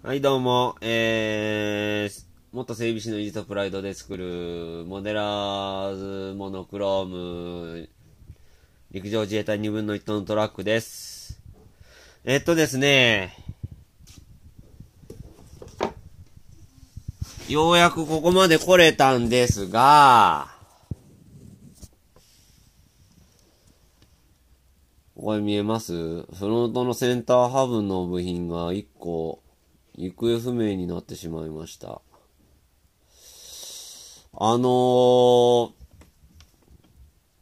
はい、どうも、えー、元整備士のイジトプライドで作る、モデラーズモノクローム、陸上自衛隊2分の1ントラックです。えっとですね、ようやくここまで来れたんですが、ここに見えますフロントのセンターハブの部品が1個行方不明になってしまいました。あのー、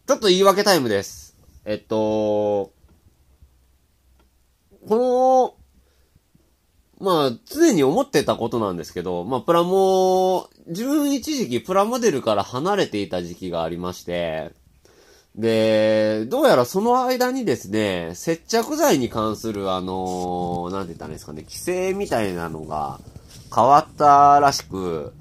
ちょっと言い訳タイムです。えっと、この、まあ、常に思ってたことなんですけど、まあ、プラモ、自分一時期プラモデルから離れていた時期がありまして、で、どうやらその間にですね、接着剤に関するあのー、なんて言ったんですかね、規制みたいなのが変わったらしく、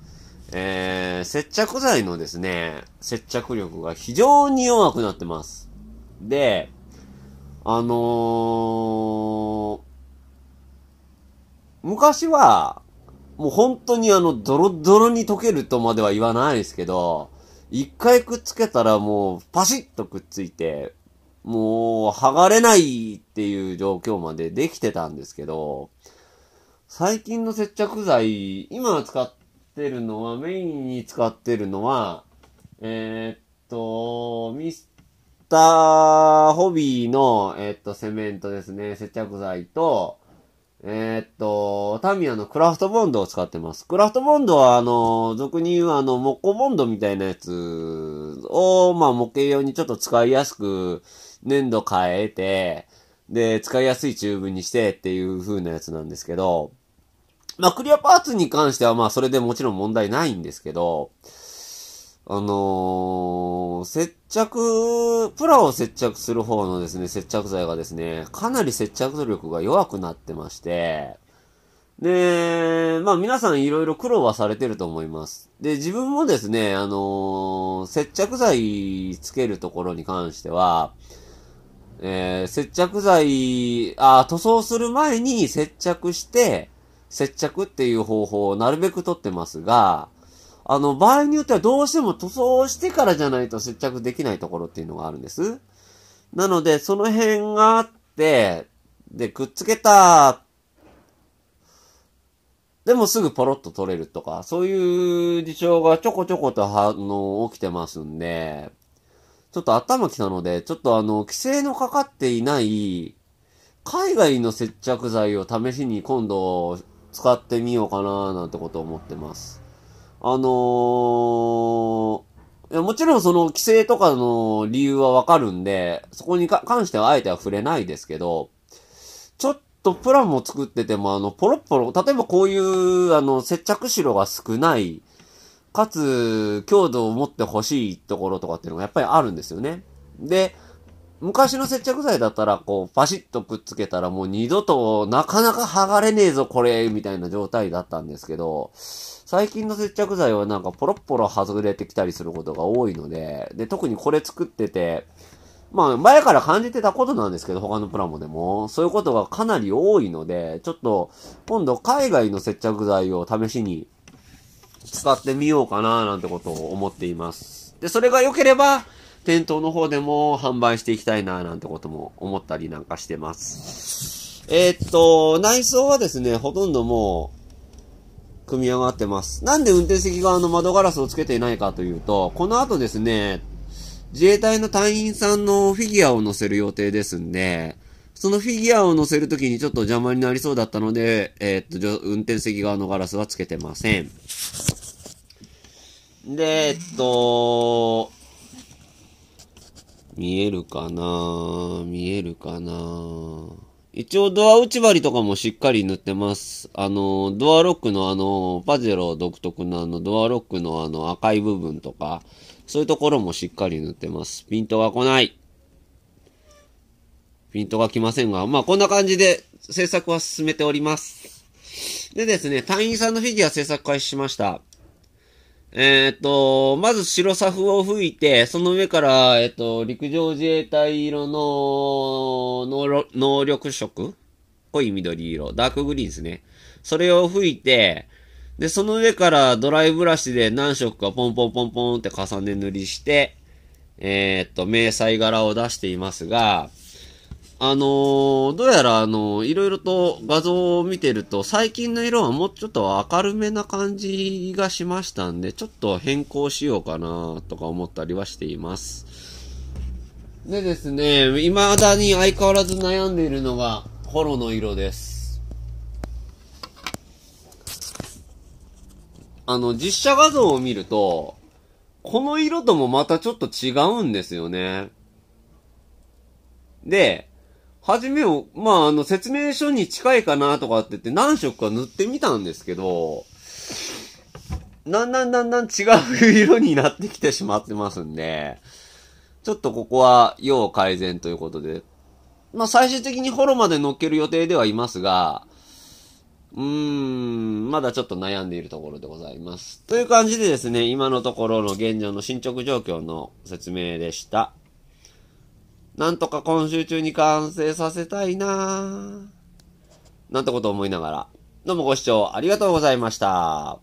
えー、接着剤のですね、接着力が非常に弱くなってます。で、あのー、昔は、もう本当にあの、ドロドロに溶けるとまでは言わないですけど、一回くっつけたらもうパシッとくっついて、もう剥がれないっていう状況までできてたんですけど、最近の接着剤、今使ってるのは、メインに使ってるのは、えー、っと、ミスターホビーの、えー、っと、セメントですね、接着剤と、えー、っと、タミヤのクラフトボンドを使ってます。クラフトボンドは、あの、俗に言うあの、木工ボンドみたいなやつを、まあ、模型用にちょっと使いやすく、粘土変えて、で、使いやすいチューブにしてっていう風なやつなんですけど、まあ、クリアパーツに関しては、まあ、それでもちろん問題ないんですけど、あのー、接着、プラを接着する方のですね、接着剤がですね、かなり接着力が弱くなってまして、で、まあ皆さんいろいろ苦労はされてると思います。で、自分もですね、あのー、接着剤つけるところに関しては、えー、接着剤、あ、塗装する前に接着して、接着っていう方法をなるべくとってますが、あの、場合によってはどうしても塗装してからじゃないと接着できないところっていうのがあるんです。なので、その辺があって、で、くっつけた、でもすぐポロッと取れるとか、そういう事象がちょこちょこと、あの、起きてますんで、ちょっと頭きたので、ちょっとあの、規制のかかっていない、海外の接着剤を試しに今度使ってみようかななんてことを思ってます。あのー、もちろんその規制とかの理由はわかるんで、そこに関してはあえては触れないですけど、ちょっとプランも作ってても、あの、ポロポロ、例えばこういう、あの、接着ろが少ない、かつ、強度を持ってほしいところとかっていうのがやっぱりあるんですよね。で、昔の接着剤だったら、こう、パシッとくっつけたらもう二度となかなか剥がれねえぞ、これ、みたいな状態だったんですけど、最近の接着剤はなんかポロッポロ外れてきたりすることが多いので、で、特にこれ作ってて、まあ、前から感じてたことなんですけど、他のプラモでも、そういうことがかなり多いので、ちょっと、今度海外の接着剤を試しに使ってみようかな、なんてことを思っています。で、それが良ければ、店頭の方でも販売していきたいな、なんてことも思ったりなんかしてます。えー、っと、内装はですね、ほとんどもう、組み上がってます。なんで運転席側の窓ガラスをつけていないかというと、この後ですね、自衛隊の隊員さんのフィギュアを載せる予定ですんで、そのフィギュアを載せるときにちょっと邪魔になりそうだったので、えー、っと、運転席側のガラスはつけてません。で、えっと、見えるかな見えるかな一応ドア内張りとかもしっかり塗ってます。あの、ドアロックのあの、パジェロ独特のあの、ドアロックのあの、赤い部分とか、そういうところもしっかり塗ってます。ピントが来ない。ピントが来ませんが、まあこんな感じで制作は進めております。でですね、隊員さんのフィギュア制作開始しました。えっ、ー、と、まず白サフを吹いて、その上から、えっ、ー、と、陸上自衛隊色の能力色濃い緑色、ダークグリーンですね。それを吹いて、で、その上からドライブラシで何色かポンポンポンポンって重ね塗りして、えっ、ー、と、迷彩柄を出していますが、あのー、どうやら、あのー、いろいろと画像を見てると、最近の色はもうちょっと明るめな感じがしましたんで、ちょっと変更しようかな、とか思ったりはしています。でですね、未だに相変わらず悩んでいるのが、ホロの色です。あの、実写画像を見ると、この色ともまたちょっと違うんですよね。で、はじめを、まあ、あの、説明書に近いかなとかって言って何色か塗ってみたんですけど、だんだんだんだん違う色になってきてしまってますんで、ちょっとここは要改善ということで、まあ、最終的にホロまで乗っける予定ではいますが、うーん、まだちょっと悩んでいるところでございます。という感じでですね、今のところの現状の進捗状況の説明でした。なんとか今週中に完成させたいなぁ。なんてことを思いながら。どうもご視聴ありがとうございました。